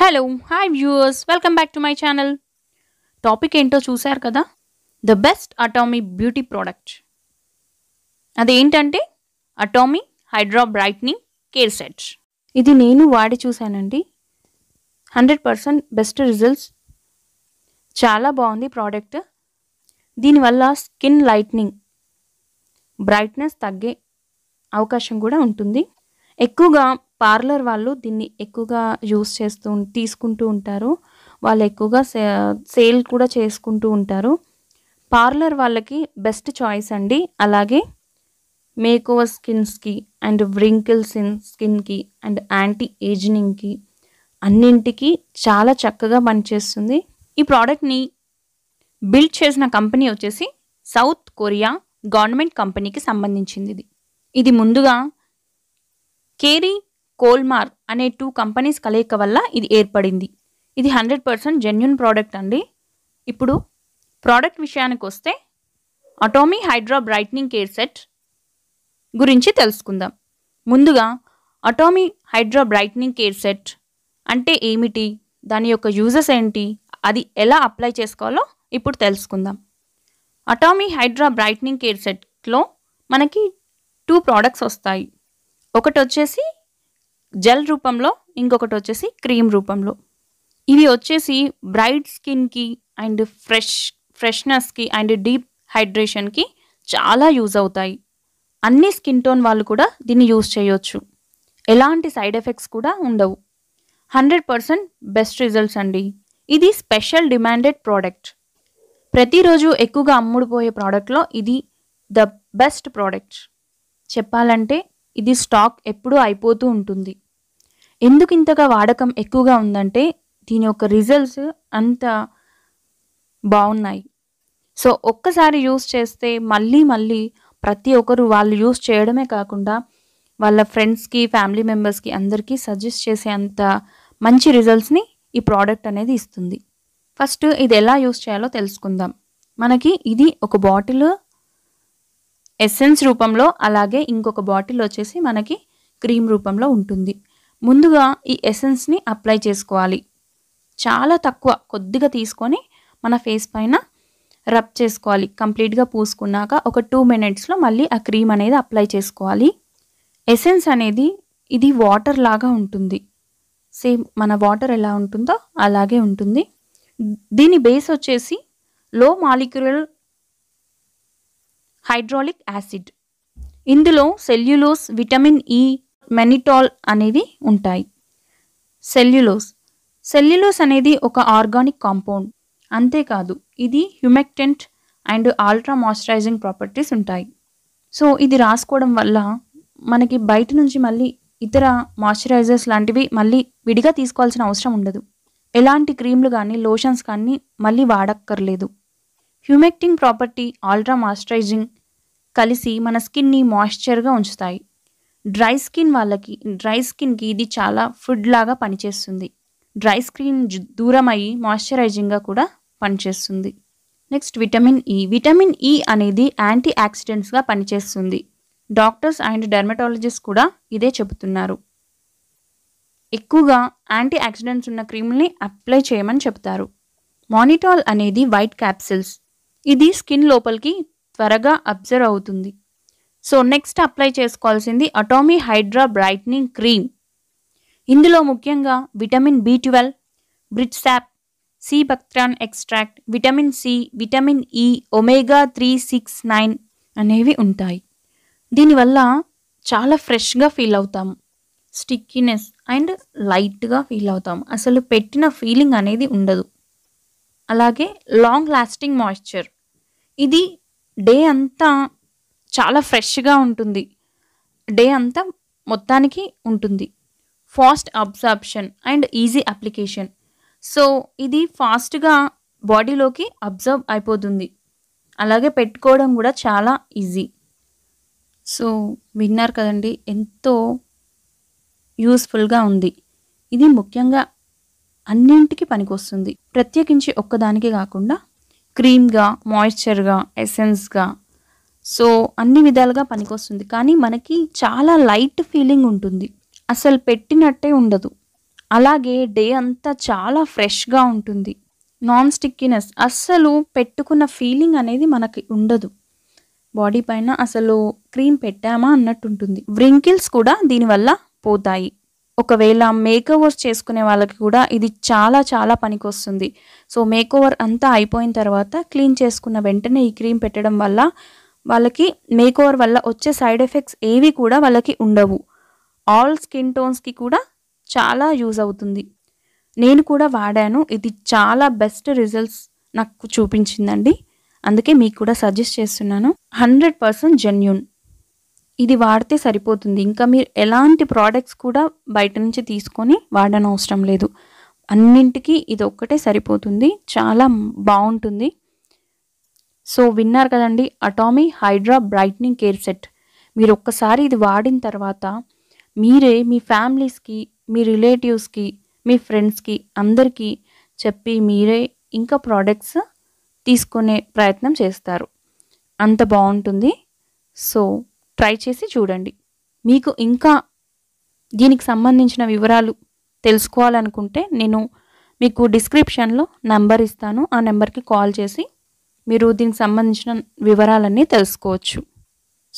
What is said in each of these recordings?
Hello hi viewers welcome back to my channel topic ఏంటో చూశారు కదా the best Atomy beauty product అది ఏంటంటే Atomy hydra brightening care set ఇది నేను వాడి చూశానండి హండ్రెడ్ పర్సెంట్ బెస్ట్ రిజల్ట్స్ చాలా బాగుంది ప్రోడక్ట్ దీనివల్ల స్కిన్ లైట్నింగ్ బ్రైట్నెస్ తగ్గే అవకాశం కూడా ఉంటుంది ఎక్కువగా పార్లర్ వాళ్ళు దీన్ని ఎక్కువగా యూస్ చేస్తూ తీసుకుంటూ ఉంటారు వాళ్ళు ఎక్కువగా సేల్ కూడా చేసుకుంటూ ఉంటారు పార్లర్ వాళ్ళకి బెస్ట్ చాయిస్ అండి అలాగే మేకోవర్ స్కిన్స్కి అండ్ వ్రింకిల్ సిన్ స్కిన్కి అండ్ యాంటీ ఏజినింగ్కి అన్నింటికి చాలా చక్కగా పనిచేస్తుంది ఈ ప్రోడక్ట్ని బిల్డ్ చేసిన కంపెనీ వచ్చేసి సౌత్ కొరియా గవర్నమెంట్ కంపెనీకి సంబంధించింది ఇది ఇది ముందుగా కేరీ కోల్మార్ అనే టూ కంపెనీస్ కలయిక వల్ల ఇది ఏర్పడింది ఇది హండ్రెడ్ పర్సెంట్ జెన్యున్ ప్రోడక్ట్ అండి ఇప్పుడు ప్రోడక్ట్ విషయానికి వస్తే Atomy hydra brightening care set గురించి తెలుసుకుందాం ముందుగా Atomy hydra brightening care set అంటే ఏమిటి దాని యొక్క యూజెస్ ఏంటి అది ఎలా అప్లై చేసుకోవాలో ఇప్పుడు తెలుసుకుందాం అటామీ హైడ్రా బ్రైట్నింగ్ కేర్ సెట్లో మనకి టూ ప్రోడక్ట్స్ వస్తాయి ఒకటి వచ్చేసి జెల్ రూపంలో ఇంకొకటి వచ్చేసి క్రీమ్ రూపంలో ఇవి వచ్చేసి బ్రైట్ స్కిన్కి అండ్ ఫ్రెష్ ఫ్రెష్నెస్కి అండ్ డీప్ హైడ్రేషన్కి చాలా యూజ్ అవుతాయి అన్ని స్కిన్ టోన్ వాళ్ళు కూడా దీన్ని యూజ్ చేయొచ్చు ఎలాంటి సైడ్ ఎఫెక్ట్స్ కూడా ఉండవు హండ్రెడ్ పర్సెంట్ బెస్ట్ రిజల్ట్స్ అండి ఇది స్పెషల్ డిమాండెడ్ ప్రోడక్ట్ ప్రతిరోజు ఎక్కువగా అమ్ముడుపోయే ప్రోడక్ట్లో ఇది ద బెస్ట్ ప్రోడక్ట్ చెప్పాలంటే ఇది స్టాక్ ఎప్పుడూ అయిపోతూ ఉంటుంది ఎందుకు ఇంతగా వాడకం ఎక్కువగా ఉందంటే దీని యొక్క రిజల్ట్స్ అంత బాగున్నాయి సో ఒక్కసారి యూస్ చేస్తే మళ్ళీ మళ్ళీ ప్రతి ఒక్కరు వాళ్ళు యూస్ చేయడమే కాకుండా వాళ్ళ ఫ్రెండ్స్కి ఫ్యామిలీ మెంబర్స్కి అందరికీ సజెస్ట్ చేసే అంత మంచి రిజల్ట్స్ని ఈ ప్రోడక్ట్ అనేది ఇస్తుంది ఫస్ట్ ఇది ఎలా యూస్ చేయాలో తెలుసుకుందాం మనకి ఇది ఒక బాటిల్ ఎస్సెన్స్ రూపంలో అలాగే ఇంకొక బాటిల్ వచ్చేసి మనకి క్రీమ్ రూపంలో ఉంటుంది ముందుగా ఈ ఎసెన్స్ని అప్లై చేసుకోవాలి చాలా తక్కువ కొద్దిగా తీసుకొని మన ఫేస్ పైన రబ్ చేసుకోవాలి కంప్లీట్గా పూసుకున్నాక ఒక టూ మినిట్స్లో మళ్ళీ ఆ క్రీమ్ అనేది అప్లై చేసుకోవాలి ఎసెన్స్ అనేది ఇది వాటర్ లాగా ఉంటుంది సేమ్ మన వాటర్ ఎలా ఉంటుందో అలాగే ఉంటుంది దీని బేస్ వచ్చేసి లో మాలిక్యులర్ హైడ్రాలిక్ యాసిడ్ ఇందులో cellulose vitamin E e, mannitol అనేవి ఉంటాయి సెల్యులోస్ సెల్యులోస్ అనేది ఒక ఆర్గానిక్ కాంపౌండ్ అంతేకాదు ఇది humectant and ultra moisturising properties ఉంటాయి సో ఇది రాసుకోవడం వల్ల మనకి బయట నుంచి మళ్ళీ ఇతర మాయిశ్చరైజర్స్ లాంటివి మళ్ళీ విడిగా తీసుకోవాల్సిన అవసరం ఉండదు ఎలాంటి క్రీమ్లు కానీ లోషన్స్ కానీ మళ్ళీ వాడక్కర్లేదు హ్యూమెక్టింగ్ ప్రాపర్టీ ఆల్ట్రా మాయిశ్చరైజింగ్ కలిసి మన స్కిన్ని మాయిశ్చర్గా ఉంచుతాయి డ్రై స్కిన్ వాళ్ళకి డ్రై స్కిన్కి ఇది చాలా ఫుడ్ లాగా పనిచేస్తుంది డ్రై స్కిన్ దూరం అయ్యి మాయిశ్చరైజింగ్గా కూడా పనిచేస్తుంది next vitamin E e. Vitamin E e అనేది యాంటీ యాక్సిడెంట్స్గా పనిచేస్తుంది డాక్టర్స్ అండ్ డెర్మటాలజిస్ట్ కూడా ఇదే చెబుతున్నారు ఎక్కువగా యాంటీ యాక్సిడెంట్స్ ఉన్న క్రీమ్ని అప్లై చేయమని చెప్తారు మానిటాల్ అనేది వైట్ క్యాప్సిల్స్ ఇది స్కిన్ లోపలికి త్వరగా అబ్జర్వ్ అవుతుంది సో నెక్స్ట్ అప్లై చేసుకోవాల్సింది అటోమీ హైడ్రా బ్రైట్నింగ్ క్రీమ్ ఇందులో ముఖ్యంగా విటమిన్ బి ట్వెల్వ్ బ్రిడ్సాప్ sea buckthorn extract vitamin C vitamin E omega three six nine అనేవి ఉంటాయి దీనివల్ల చాలా ఫ్రెష్గా ఫీల్ అవుతాము స్టిక్కినెస్ అండ్ లైట్గా ఫీల్ అవుతాము అసలు పెట్టిన ఫీలింగ్ అనేది ఉండదు అలాగే లాంగ్ లాస్టింగ్ మాయిశ్చర్ ఇది డే అంతా చాలా ఫ్రెష్గా ఉంటుంది డే అంతా మొత్తానికి ఉంటుంది fast absorption and easy application so ఇది ఫాస్ట్గా బాడీలోకి అబ్జర్వ్ అయిపోతుంది అలాగే పెట్టుకోవడం కూడా చాలా ఈజీ సో విన్నారు కదండి ఎంతో యూస్ఫుల్గా ఉంది ఇది ముఖ్యంగా అన్నింటికి పనికొస్తుంది ప్రత్యేకించి ఒక్కదానికి కాకుండా క్రీమ్గా మాయిశ్చర్గా ఎసెన్స్గా సో అన్ని విధాలుగా పనికొస్తుంది కానీ మనకి చాలా లైట్ ఫీలింగ్ ఉంటుంది అసలు పెట్టినట్టే ఉండదు అలాగే డే అంతా చాలా ఫ్రెష్గా ఉంటుంది నాన్ స్టిక్కినెస్ అస్సలు పెట్టుకున్న ఫీలింగ్ అనేది మనకి ఉండదు బాడీ పైన అసలు క్రీమ్ పెట్టామా అన్నట్టు ఉంటుంది వ్రింకిల్స్ కూడా దీనివల్ల పోతాయి ఒకవేళ మేకోవర్స్ చేసుకునే వాళ్ళకి కూడా ఇది చాలా చాలా పనికొస్తుంది సో మేకోవర్ అంతా అయిపోయిన తర్వాత క్లీన్ చేసుకున్న వెంటనే ఈ క్రీమ్ పెట్టడం వల్ల వాళ్ళకి మేకోవర్ వల్ల వచ్చే సైడ్ ఎఫెక్ట్స్ ఏవి కూడా వాళ్ళకి ఉండవు ఆల్ స్కిన్ టోన్స్కి కూడా చాలా యూజ్ అవుతుంది నేను కూడా వాడాను ఇది చాలా బెస్ట్ రిజల్ట్స్ నాకు చూపించిందండి అందుకే మీకు కూడా సజెస్ట్ చేస్తున్నాను హండ్రెడ్ పర్సెంట్ జెన్యున్ ఇది వాడితే సరిపోతుంది ఇంకా మీరు ఎలాంటి ప్రోడక్ట్స్ కూడా బయట నుంచి తీసుకొని వాడనవసరం లేదు అన్నింటికి ఇది ఒక్కటే సరిపోతుంది చాలా బాగుంటుంది సో విన్నారు కదండి Atomy hydra brightening care set మీరు ఒక్కసారి ఇది వాడిన తర్వాత మీరే మీ ఫ్యామిలీస్కి మీ రిలేటివ్స్కి మీ ఫ్రెండ్స్కి అందరికీ చెప్పి మీరే ఇంకా ప్రోడక్ట్స్ తీసుకునే ప్రయత్నం చేస్తారు అంత బాగుంటుంది సో ట్రై చేసి చూడండి మీకు ఇంకా దీనికి సంబంధించిన వివరాలు తెలుసుకోవాలనుకుంటే నేను మీకు డిస్క్రిప్షన్లో నెంబర్ ఇస్తాను ఆ నెంబర్కి కాల్ చేసి మీరు దీనికి సంబంధించిన వివరాలన్నీ తెలుసుకోవచ్చు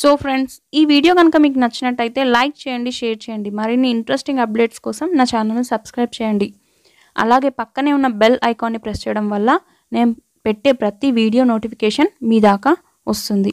సో ఫ్రెండ్స్ ఈ వీడియో కనుక మీకు నచ్చినట్టయితే లైక్ చేయండి షేర్ చేయండి మరిన్ని ఇంట్రెస్టింగ్ అప్డేట్స్ కోసం నా ఛానల్ని సబ్స్క్రైబ్ చేయండి అలాగే పక్కనే ఉన్న బెల్ ఐకాన్ని ప్రెస్ చేయడం వల్ల నేను పెట్టే ప్రతి వీడియో నోటిఫికేషన్ మీ దాకా వస్తుంది